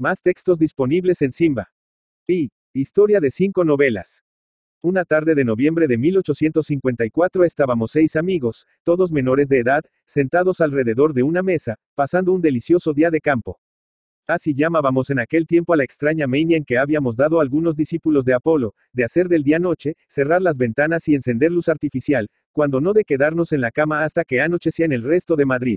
Más textos disponibles en Simba. Y. Historia de cinco novelas. Una tarde de noviembre de 1854 estábamos seis amigos, todos menores de edad, sentados alrededor de una mesa, pasando un delicioso día de campo. Así llamábamos en aquel tiempo a la extraña meña en que habíamos dado algunos discípulos de Apolo, de hacer del día noche, cerrar las ventanas y encender luz artificial, cuando no de quedarnos en la cama hasta que anochecía en el resto de Madrid,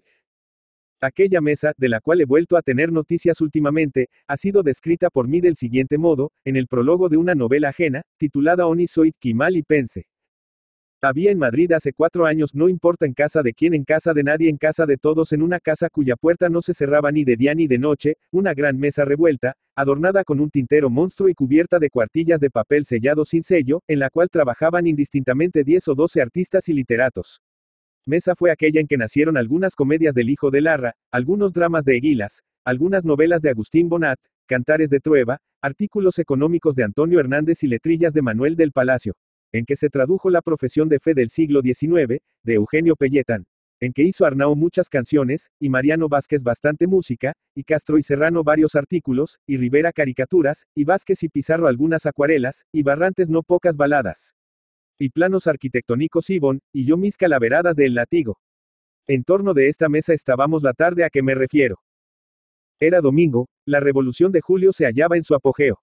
Aquella mesa, de la cual he vuelto a tener noticias últimamente, ha sido descrita por mí del siguiente modo, en el prólogo de una novela ajena, titulada Onisoid Kimal y Pense. Había en Madrid hace cuatro años, no importa en casa de quién, en casa de nadie, en casa de todos, en una casa cuya puerta no se cerraba ni de día ni de noche, una gran mesa revuelta, adornada con un tintero monstruo y cubierta de cuartillas de papel sellado sin sello, en la cual trabajaban indistintamente diez o doce artistas y literatos. Mesa fue aquella en que nacieron algunas comedias del hijo de Larra, algunos dramas de Eguilas, algunas novelas de Agustín Bonat, cantares de Trueba, artículos económicos de Antonio Hernández y letrillas de Manuel del Palacio, en que se tradujo la profesión de fe del siglo XIX, de Eugenio Pelletan, en que hizo Arnao muchas canciones, y Mariano Vázquez bastante música, y Castro y Serrano varios artículos, y Rivera caricaturas, y Vázquez y Pizarro algunas acuarelas, y Barrantes no pocas baladas y planos arquitectónicos Ibon, y yo mis calaveradas del latigo. En torno de esta mesa estábamos la tarde a que me refiero. Era domingo, la revolución de julio se hallaba en su apogeo.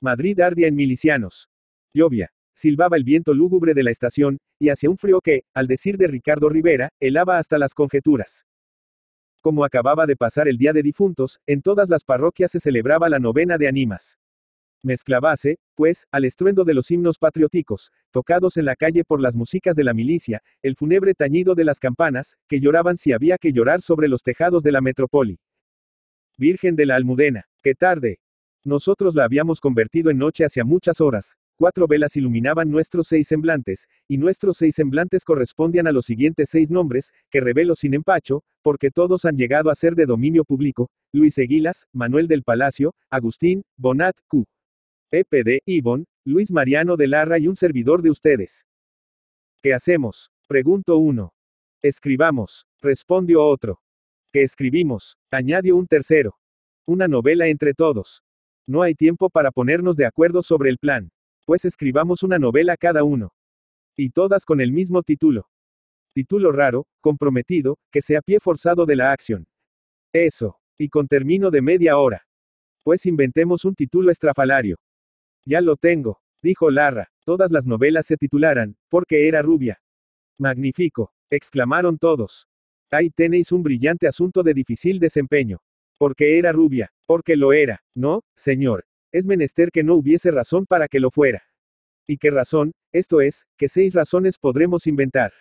Madrid ardía en milicianos. Llovia. Silbaba el viento lúgubre de la estación, y hacía un frío que, al decir de Ricardo Rivera, helaba hasta las conjeturas. Como acababa de pasar el día de difuntos, en todas las parroquias se celebraba la novena de animas. Mezclabase, pues, al estruendo de los himnos patrióticos, tocados en la calle por las músicas de la milicia, el fúnebre tañido de las campanas, que lloraban si había que llorar sobre los tejados de la metrópoli. Virgen de la Almudena, qué tarde. Nosotros la habíamos convertido en noche hacia muchas horas, cuatro velas iluminaban nuestros seis semblantes, y nuestros seis semblantes correspondían a los siguientes seis nombres, que revelo sin empacho, porque todos han llegado a ser de dominio público, Luis Eguilas, Manuel del Palacio, Agustín, Bonat, Q. E.P.D., Ivonne, Luis Mariano de Larra y un servidor de ustedes. ¿Qué hacemos? Pregunto uno. Escribamos, respondió otro. ¿Qué escribimos, añadió un tercero. Una novela entre todos. No hay tiempo para ponernos de acuerdo sobre el plan, pues escribamos una novela cada uno. Y todas con el mismo título. Título raro, comprometido, que sea pie forzado de la acción. Eso. Y con término de media hora. Pues inventemos un título estrafalario. Ya lo tengo, dijo Larra. Todas las novelas se titularan, porque era rubia. Magnífico, exclamaron todos. Ahí tenéis un brillante asunto de difícil desempeño. Porque era rubia, porque lo era, ¿no, señor? Es menester que no hubiese razón para que lo fuera. ¿Y qué razón? Esto es, que seis razones podremos inventar.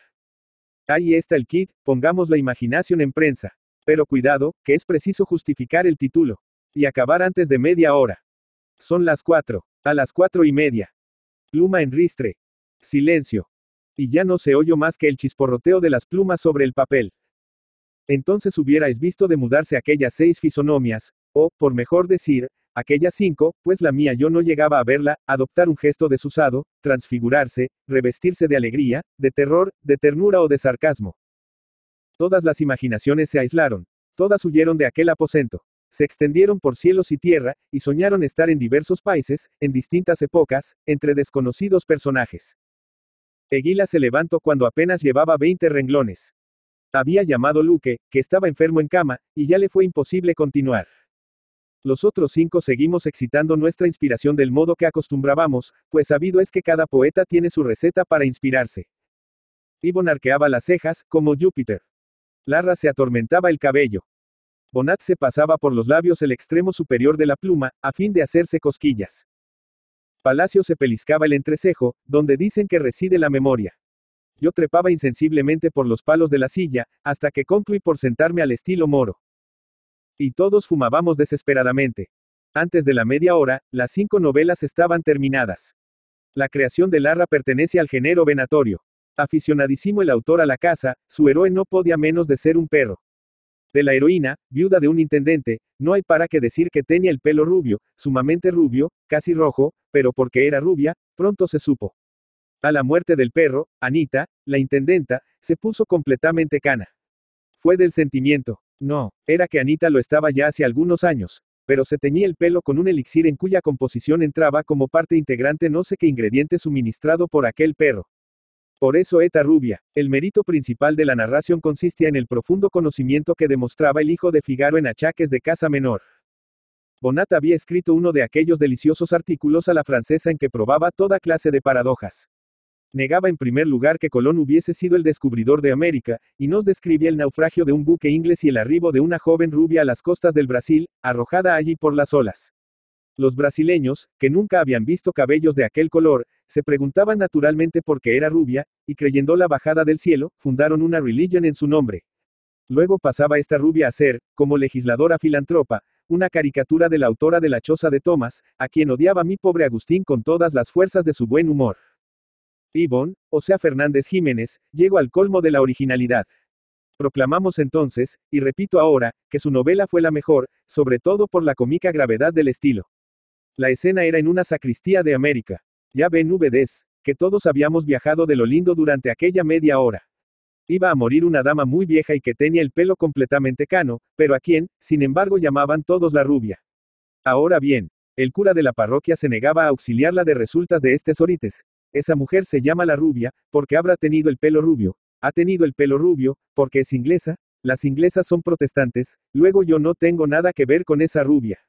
Ahí está el kit, pongamos la imaginación en prensa. Pero cuidado, que es preciso justificar el título. Y acabar antes de media hora. Son las cuatro. A las cuatro y media. Pluma en ristre. Silencio. Y ya no se oyó más que el chisporroteo de las plumas sobre el papel. Entonces hubierais visto de mudarse aquellas seis fisonomias, o, por mejor decir, aquellas cinco, pues la mía yo no llegaba a verla, adoptar un gesto desusado, transfigurarse, revestirse de alegría, de terror, de ternura o de sarcasmo. Todas las imaginaciones se aislaron, todas huyeron de aquel aposento se extendieron por cielos y tierra, y soñaron estar en diversos países, en distintas épocas, entre desconocidos personajes. Eguila se levantó cuando apenas llevaba 20 renglones. Había llamado Luque, que estaba enfermo en cama, y ya le fue imposible continuar. Los otros cinco seguimos excitando nuestra inspiración del modo que acostumbrábamos, pues sabido es que cada poeta tiene su receta para inspirarse. Ibon arqueaba las cejas, como Júpiter. Larra se atormentaba el cabello. Bonat se pasaba por los labios el extremo superior de la pluma, a fin de hacerse cosquillas. Palacio se peliscaba el entrecejo, donde dicen que reside la memoria. Yo trepaba insensiblemente por los palos de la silla, hasta que concluí por sentarme al estilo moro. Y todos fumábamos desesperadamente. Antes de la media hora, las cinco novelas estaban terminadas. La creación de Larra pertenece al género venatorio. Aficionadísimo el autor a la caza, su héroe no podía menos de ser un perro. De la heroína, viuda de un intendente, no hay para qué decir que tenía el pelo rubio, sumamente rubio, casi rojo, pero porque era rubia, pronto se supo. A la muerte del perro, Anita, la intendenta, se puso completamente cana. Fue del sentimiento. No, era que Anita lo estaba ya hace algunos años, pero se teñía el pelo con un elixir en cuya composición entraba como parte integrante no sé qué ingrediente suministrado por aquel perro. Por eso Eta Rubia, el mérito principal de la narración consistía en el profundo conocimiento que demostraba el hijo de Figaro en achaques de casa menor. Bonat había escrito uno de aquellos deliciosos artículos a la francesa en que probaba toda clase de paradojas. Negaba en primer lugar que Colón hubiese sido el descubridor de América, y nos describía el naufragio de un buque inglés y el arribo de una joven rubia a las costas del Brasil, arrojada allí por las olas. Los brasileños, que nunca habían visto cabellos de aquel color, se preguntaban naturalmente por qué era rubia, y creyendo la bajada del cielo, fundaron una religion en su nombre. Luego pasaba esta rubia a ser, como legisladora filántropa, una caricatura de la autora de La Choza de Tomás, a quien odiaba mi pobre Agustín con todas las fuerzas de su buen humor. Ivonne, o sea Fernández Jiménez, llegó al colmo de la originalidad. Proclamamos entonces, y repito ahora, que su novela fue la mejor, sobre todo por la cómica gravedad del estilo. La escena era en una sacristía de América. Ya ven VDs, que todos habíamos viajado de lo lindo durante aquella media hora. Iba a morir una dama muy vieja y que tenía el pelo completamente cano, pero a quien, sin embargo, llamaban todos la rubia. Ahora bien, el cura de la parroquia se negaba a auxiliarla de resultas de este sorites. Esa mujer se llama la rubia, porque habrá tenido el pelo rubio, ha tenido el pelo rubio, porque es inglesa, las inglesas son protestantes, luego yo no tengo nada que ver con esa rubia.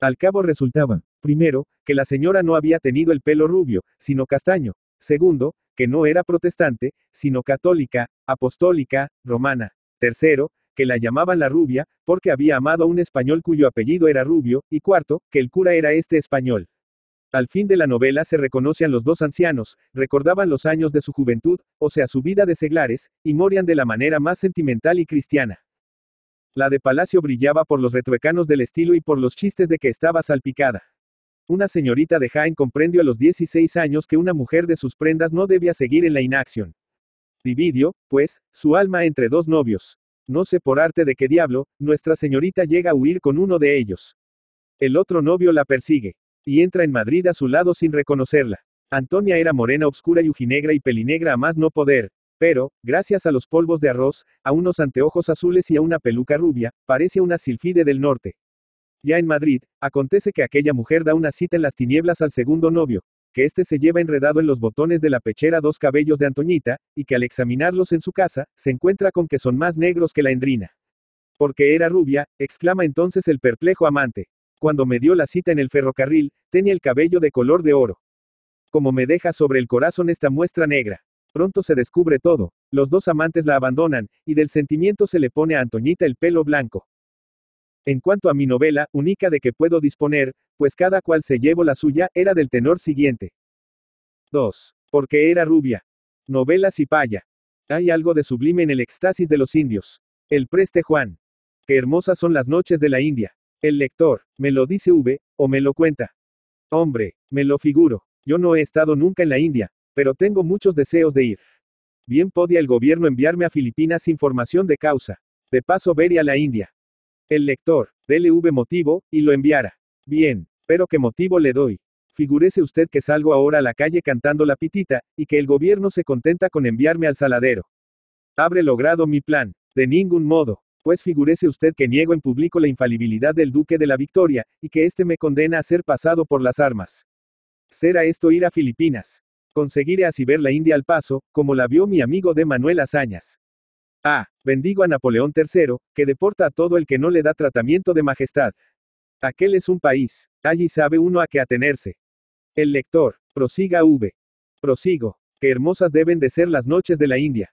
Al cabo resultaba, Primero, que la señora no había tenido el pelo rubio, sino castaño. Segundo, que no era protestante, sino católica, apostólica, romana. Tercero, que la llamaban la rubia, porque había amado a un español cuyo apellido era rubio, y cuarto, que el cura era este español. Al fin de la novela se reconocían los dos ancianos, recordaban los años de su juventud, o sea su vida de seglares, y morían de la manera más sentimental y cristiana. La de Palacio brillaba por los retruecanos del estilo y por los chistes de que estaba salpicada. Una señorita de Jaén comprendió a los 16 años que una mujer de sus prendas no debía seguir en la inacción. Dividió, pues, su alma entre dos novios. No sé por arte de qué diablo, nuestra señorita llega a huir con uno de ellos. El otro novio la persigue. Y entra en Madrid a su lado sin reconocerla. Antonia era morena obscura y ujinegra y pelinegra a más no poder, pero, gracias a los polvos de arroz, a unos anteojos azules y a una peluca rubia, parece una silfide del norte. Ya en Madrid, acontece que aquella mujer da una cita en las tinieblas al segundo novio, que éste se lleva enredado en los botones de la pechera dos cabellos de Antoñita, y que al examinarlos en su casa, se encuentra con que son más negros que la endrina. Porque era rubia, exclama entonces el perplejo amante. Cuando me dio la cita en el ferrocarril, tenía el cabello de color de oro. Como me deja sobre el corazón esta muestra negra. Pronto se descubre todo, los dos amantes la abandonan, y del sentimiento se le pone a Antoñita el pelo blanco. En cuanto a mi novela, única de que puedo disponer, pues cada cual se llevó la suya, era del tenor siguiente. 2. Porque era rubia. Novelas y paya. Hay algo de sublime en el éxtasis de los indios. El preste Juan. Qué hermosas son las noches de la India. El lector, me lo dice V, o me lo cuenta. Hombre, me lo figuro. Yo no he estado nunca en la India, pero tengo muchos deseos de ir. Bien podía el gobierno enviarme a Filipinas sin formación de causa. De paso vería la India el lector, v motivo, y lo enviara. Bien, pero ¿qué motivo le doy? Figúrese usted que salgo ahora a la calle cantando la pitita, y que el gobierno se contenta con enviarme al saladero. Habré logrado mi plan. De ningún modo. Pues figúrese usted que niego en público la infalibilidad del duque de la Victoria, y que éste me condena a ser pasado por las armas. Será esto ir a Filipinas. Conseguiré así ver la India al paso, como la vio mi amigo de Manuel Azañas. Ah, bendigo a Napoleón III, que deporta a todo el que no le da tratamiento de majestad. Aquel es un país, allí sabe uno a qué atenerse. El lector, prosiga V. Prosigo, que hermosas deben de ser las noches de la India.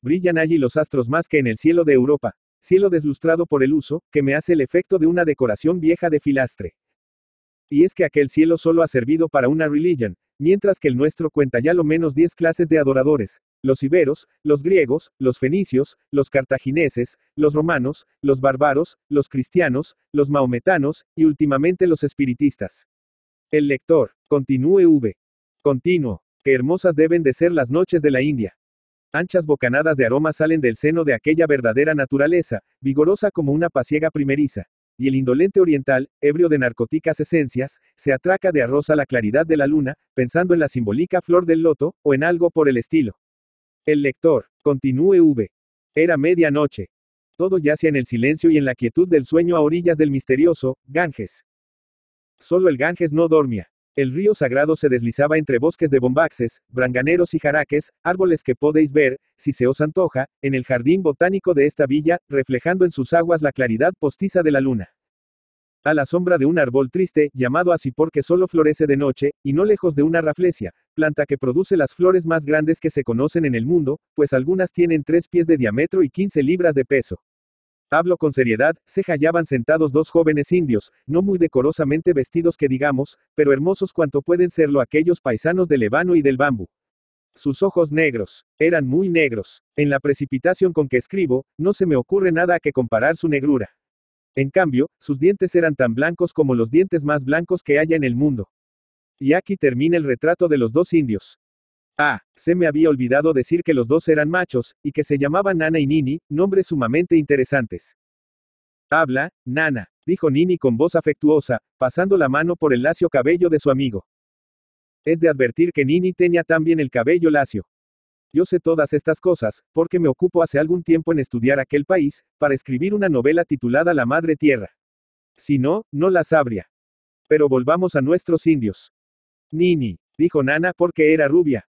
Brillan allí los astros más que en el cielo de Europa, cielo deslustrado por el uso, que me hace el efecto de una decoración vieja de filastre. Y es que aquel cielo solo ha servido para una religion, mientras que el nuestro cuenta ya lo menos diez clases de adoradores, los iberos, los griegos, los fenicios, los cartagineses, los romanos, los bárbaros, los cristianos, los maometanos, y últimamente los espiritistas. El lector, continúe V. Continuo. Qué hermosas deben de ser las noches de la India. Anchas bocanadas de aroma salen del seno de aquella verdadera naturaleza, vigorosa como una pasiega primeriza. Y el indolente oriental, ebrio de narcóticas esencias, se atraca de arroz a la claridad de la luna, pensando en la simbólica flor del loto, o en algo por el estilo. El lector, continúe V. Era medianoche. Todo yace en el silencio y en la quietud del sueño a orillas del misterioso, Ganges. Solo el Ganges no dormía. El río sagrado se deslizaba entre bosques de bombaxes, branganeros y jaraques, árboles que podéis ver, si se os antoja, en el jardín botánico de esta villa, reflejando en sus aguas la claridad postiza de la luna a la sombra de un árbol triste, llamado así porque solo florece de noche, y no lejos de una raflesia, planta que produce las flores más grandes que se conocen en el mundo, pues algunas tienen tres pies de diámetro y 15 libras de peso. Hablo con seriedad, se hallaban sentados dos jóvenes indios, no muy decorosamente vestidos que digamos, pero hermosos cuanto pueden serlo aquellos paisanos del levano y del bambú. Sus ojos negros, eran muy negros. En la precipitación con que escribo, no se me ocurre nada a que comparar su negrura. En cambio, sus dientes eran tan blancos como los dientes más blancos que haya en el mundo. Y aquí termina el retrato de los dos indios. Ah, se me había olvidado decir que los dos eran machos, y que se llamaban Nana y Nini, nombres sumamente interesantes. Habla, Nana, dijo Nini con voz afectuosa, pasando la mano por el lacio cabello de su amigo. Es de advertir que Nini tenía también el cabello lacio. Yo sé todas estas cosas, porque me ocupo hace algún tiempo en estudiar aquel país, para escribir una novela titulada La Madre Tierra. Si no, no la sabría. Pero volvamos a nuestros indios. Nini, dijo Nana porque era rubia.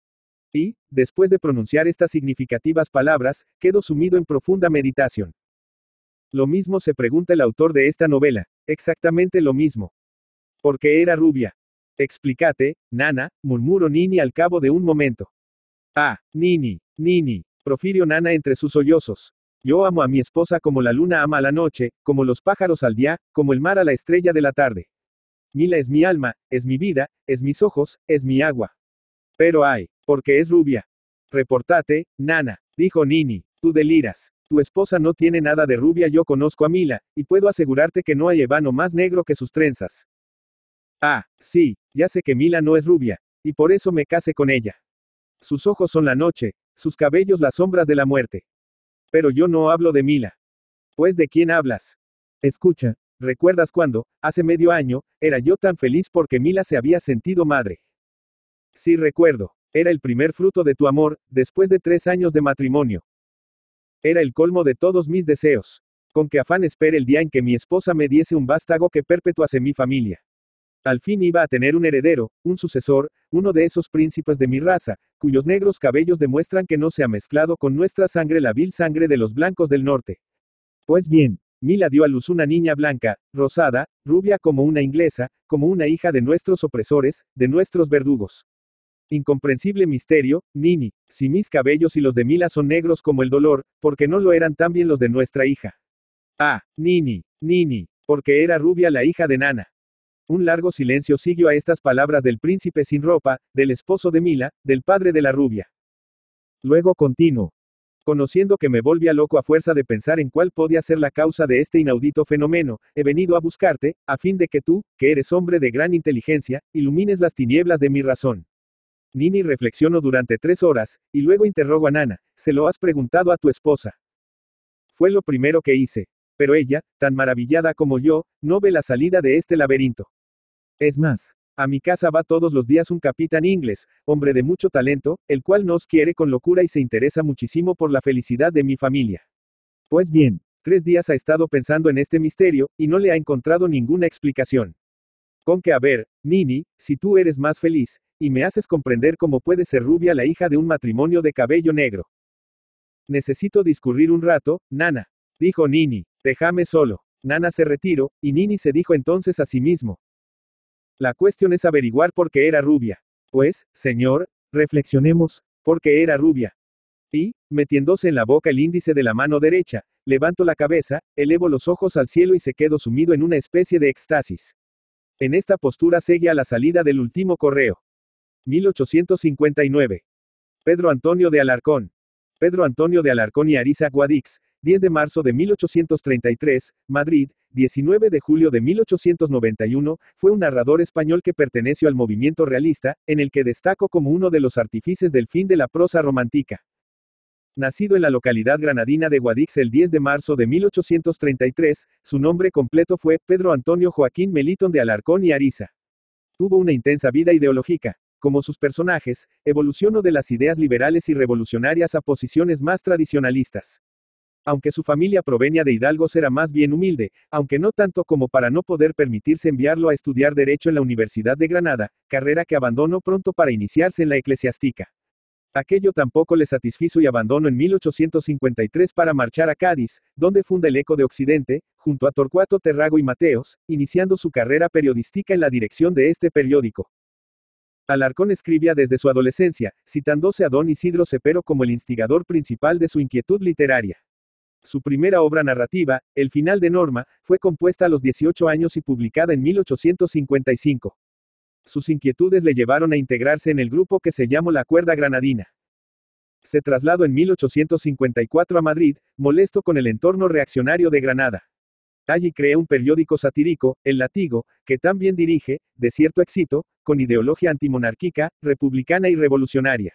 Y, después de pronunciar estas significativas palabras, quedó sumido en profunda meditación. Lo mismo se pregunta el autor de esta novela, exactamente lo mismo. Porque era rubia. Explícate, Nana, murmuró Nini al cabo de un momento. Ah, Nini, Nini, profirió Nana entre sus sollozos. Yo amo a mi esposa como la luna ama a la noche, como los pájaros al día, como el mar a la estrella de la tarde. Mila es mi alma, es mi vida, es mis ojos, es mi agua. Pero ay, porque es rubia. Reportate, Nana, dijo Nini, tú deliras. Tu esposa no tiene nada de rubia, yo conozco a Mila, y puedo asegurarte que no hay evano más negro que sus trenzas. Ah, sí, ya sé que Mila no es rubia, y por eso me case con ella. Sus ojos son la noche, sus cabellos las sombras de la muerte. Pero yo no hablo de Mila. Pues de quién hablas. Escucha, ¿recuerdas cuando, hace medio año, era yo tan feliz porque Mila se había sentido madre? Sí recuerdo, era el primer fruto de tu amor, después de tres años de matrimonio. Era el colmo de todos mis deseos. Con que afán espere el día en que mi esposa me diese un vástago que perpetuase mi familia. Al fin iba a tener un heredero, un sucesor, uno de esos príncipes de mi raza, cuyos negros cabellos demuestran que no se ha mezclado con nuestra sangre la vil sangre de los blancos del norte. Pues bien, Mila dio a luz una niña blanca, rosada, rubia como una inglesa, como una hija de nuestros opresores, de nuestros verdugos. Incomprensible misterio, Nini, si mis cabellos y los de Mila son negros como el dolor, ¿por qué no lo eran también los de nuestra hija. Ah, Nini, Nini, porque era rubia la hija de Nana. Un largo silencio siguió a estas palabras del príncipe sin ropa, del esposo de Mila, del padre de la rubia. Luego continuó. Conociendo que me volvía loco a fuerza de pensar en cuál podía ser la causa de este inaudito fenómeno, he venido a buscarte, a fin de que tú, que eres hombre de gran inteligencia, ilumines las tinieblas de mi razón. Nini reflexionó durante tres horas, y luego interrogó a Nana, ¿se lo has preguntado a tu esposa? Fue lo primero que hice. Pero ella, tan maravillada como yo, no ve la salida de este laberinto. Es más, a mi casa va todos los días un capitán inglés, hombre de mucho talento, el cual nos quiere con locura y se interesa muchísimo por la felicidad de mi familia. Pues bien, tres días ha estado pensando en este misterio, y no le ha encontrado ninguna explicación. Con que a ver, Nini, si tú eres más feliz, y me haces comprender cómo puede ser rubia la hija de un matrimonio de cabello negro. Necesito discurrir un rato, Nana, dijo Nini, déjame solo. Nana se retiró, y Nini se dijo entonces a sí mismo, la cuestión es averiguar por qué era rubia. Pues, señor, reflexionemos, por qué era rubia. Y, metiéndose en la boca el índice de la mano derecha, levanto la cabeza, elevo los ojos al cielo y se quedo sumido en una especie de éxtasis. En esta postura seguía la salida del último correo. 1859. Pedro Antonio de Alarcón. Pedro Antonio de Alarcón y Arisa Guadix, 10 de marzo de 1833, Madrid, 19 de julio de 1891, fue un narrador español que perteneció al movimiento realista, en el que destacó como uno de los artífices del fin de la prosa romántica. Nacido en la localidad granadina de Guadix el 10 de marzo de 1833, su nombre completo fue Pedro Antonio Joaquín Melitón de Alarcón y Ariza. Tuvo una intensa vida ideológica. Como sus personajes, evolucionó de las ideas liberales y revolucionarias a posiciones más tradicionalistas. Aunque su familia provenía de Hidalgo era más bien humilde, aunque no tanto como para no poder permitirse enviarlo a estudiar derecho en la Universidad de Granada, carrera que abandonó pronto para iniciarse en la eclesiástica. Aquello tampoco le satisfizo y abandonó en 1853 para marchar a Cádiz, donde funda el Eco de Occidente, junto a Torcuato Terrago y Mateos, iniciando su carrera periodística en la dirección de este periódico. Alarcón escribía desde su adolescencia, citándose a don Isidro Cepero como el instigador principal de su inquietud literaria. Su primera obra narrativa, El final de Norma, fue compuesta a los 18 años y publicada en 1855. Sus inquietudes le llevaron a integrarse en el grupo que se llamó La Cuerda Granadina. Se trasladó en 1854 a Madrid, molesto con el entorno reaccionario de Granada. Allí creó un periódico satírico, El Latigo, que también dirige, de cierto éxito, con ideología antimonárquica, republicana y revolucionaria.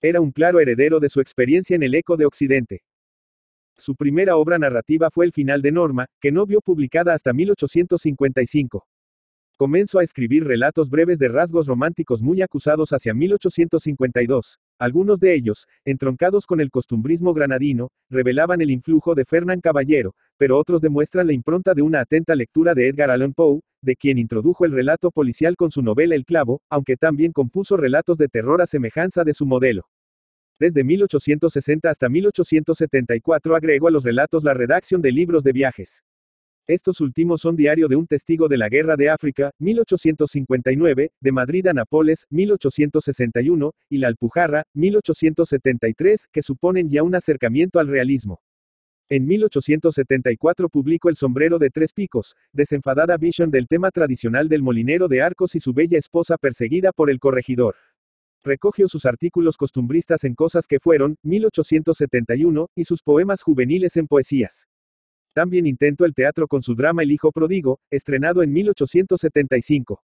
Era un claro heredero de su experiencia en el eco de Occidente. Su primera obra narrativa fue El final de Norma, que no vio publicada hasta 1855. Comenzó a escribir relatos breves de rasgos románticos muy acusados hacia 1852. Algunos de ellos, entroncados con el costumbrismo granadino, revelaban el influjo de Fernán Caballero, pero otros demuestran la impronta de una atenta lectura de Edgar Allan Poe, de quien introdujo el relato policial con su novela El Clavo, aunque también compuso relatos de terror a semejanza de su modelo desde 1860 hasta 1874 agregó a los relatos la redacción de libros de viajes. Estos últimos son Diario de un testigo de la Guerra de África, 1859, de Madrid a Nápoles, 1861, y La Alpujarra, 1873, que suponen ya un acercamiento al realismo. En 1874 publicó El sombrero de tres picos, desenfadada visión del tema tradicional del molinero de arcos y su bella esposa perseguida por el corregidor. Recogió sus artículos costumbristas en Cosas que fueron, 1871, y sus poemas juveniles en Poesías. También intentó el teatro con su drama El Hijo prodigo, estrenado en 1875.